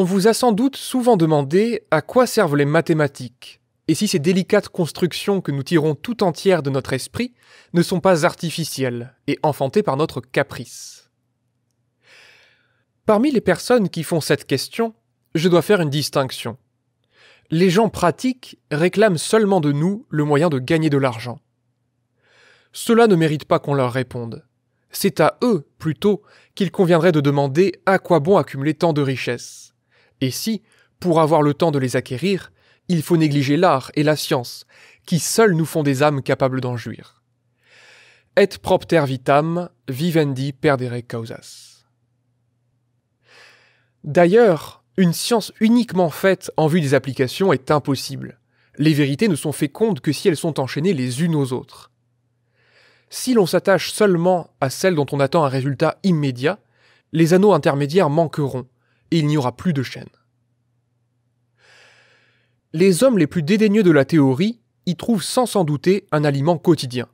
On vous a sans doute souvent demandé à quoi servent les mathématiques, et si ces délicates constructions que nous tirons tout entière de notre esprit ne sont pas artificielles et enfantées par notre caprice. Parmi les personnes qui font cette question, je dois faire une distinction. Les gens pratiques réclament seulement de nous le moyen de gagner de l'argent. Cela ne mérite pas qu'on leur réponde. C'est à eux, plutôt, qu'il conviendrait de demander à quoi bon accumuler tant de richesses et si, pour avoir le temps de les acquérir, il faut négliger l'art et la science, qui seuls nous font des âmes capables d'en jouir. Et propter vitam, vivendi perdere causas. D'ailleurs, une science uniquement faite en vue des applications est impossible. Les vérités ne sont fécondes que si elles sont enchaînées les unes aux autres. Si l'on s'attache seulement à celles dont on attend un résultat immédiat, les anneaux intermédiaires manqueront, et il n'y aura plus de chaîne. Les hommes les plus dédaigneux de la théorie y trouvent sans s'en douter un aliment quotidien.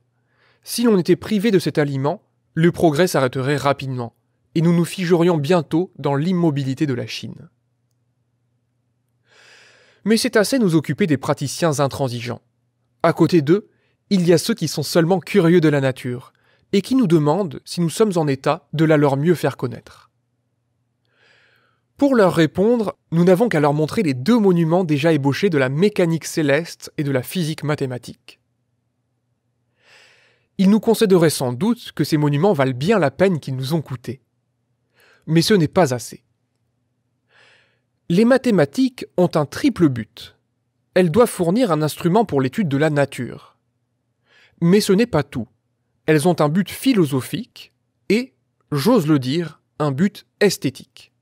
Si l'on était privé de cet aliment, le progrès s'arrêterait rapidement, et nous nous figerions bientôt dans l'immobilité de la Chine. Mais c'est assez nous occuper des praticiens intransigeants. À côté d'eux, il y a ceux qui sont seulement curieux de la nature, et qui nous demandent si nous sommes en état de la leur mieux faire connaître. Pour leur répondre, nous n'avons qu'à leur montrer les deux monuments déjà ébauchés de la mécanique céleste et de la physique mathématique. Ils nous concéderaient sans doute que ces monuments valent bien la peine qu'ils nous ont coûté. Mais ce n'est pas assez. Les mathématiques ont un triple but. Elles doivent fournir un instrument pour l'étude de la nature. Mais ce n'est pas tout. Elles ont un but philosophique et, j'ose le dire, un but esthétique.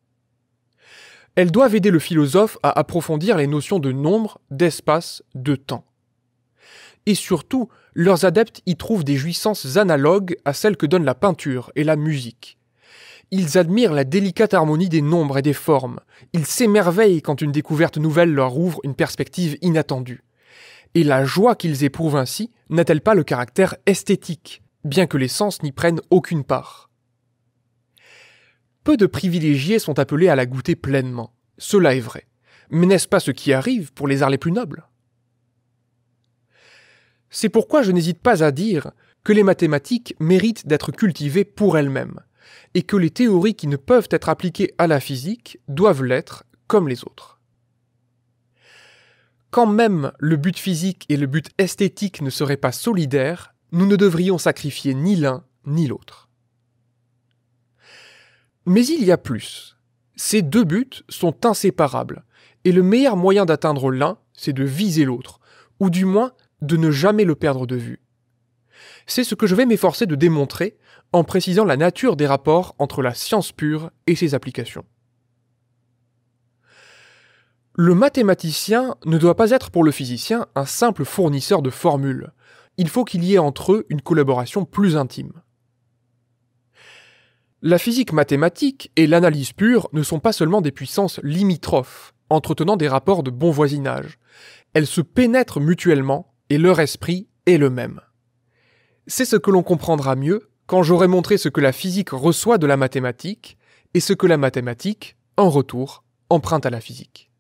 Elles doivent aider le philosophe à approfondir les notions de nombre, d'espace, de temps. Et surtout, leurs adeptes y trouvent des jouissances analogues à celles que donnent la peinture et la musique. Ils admirent la délicate harmonie des nombres et des formes. Ils s'émerveillent quand une découverte nouvelle leur ouvre une perspective inattendue. Et la joie qu'ils éprouvent ainsi n'a-t-elle pas le caractère esthétique, bien que les sens n'y prennent aucune part peu de privilégiés sont appelés à la goûter pleinement. Cela est vrai. Mais n'est-ce pas ce qui arrive pour les arts les plus nobles C'est pourquoi je n'hésite pas à dire que les mathématiques méritent d'être cultivées pour elles-mêmes, et que les théories qui ne peuvent être appliquées à la physique doivent l'être comme les autres. Quand même le but physique et le but esthétique ne seraient pas solidaires, nous ne devrions sacrifier ni l'un ni l'autre. Mais il y a plus. Ces deux buts sont inséparables, et le meilleur moyen d'atteindre l'un, c'est de viser l'autre, ou du moins de ne jamais le perdre de vue. C'est ce que je vais m'efforcer de démontrer en précisant la nature des rapports entre la science pure et ses applications. Le mathématicien ne doit pas être pour le physicien un simple fournisseur de formules. Il faut qu'il y ait entre eux une collaboration plus intime. La physique mathématique et l'analyse pure ne sont pas seulement des puissances limitrophes, entretenant des rapports de bon voisinage. Elles se pénètrent mutuellement et leur esprit est le même. C'est ce que l'on comprendra mieux quand j'aurai montré ce que la physique reçoit de la mathématique et ce que la mathématique, en retour, emprunte à la physique.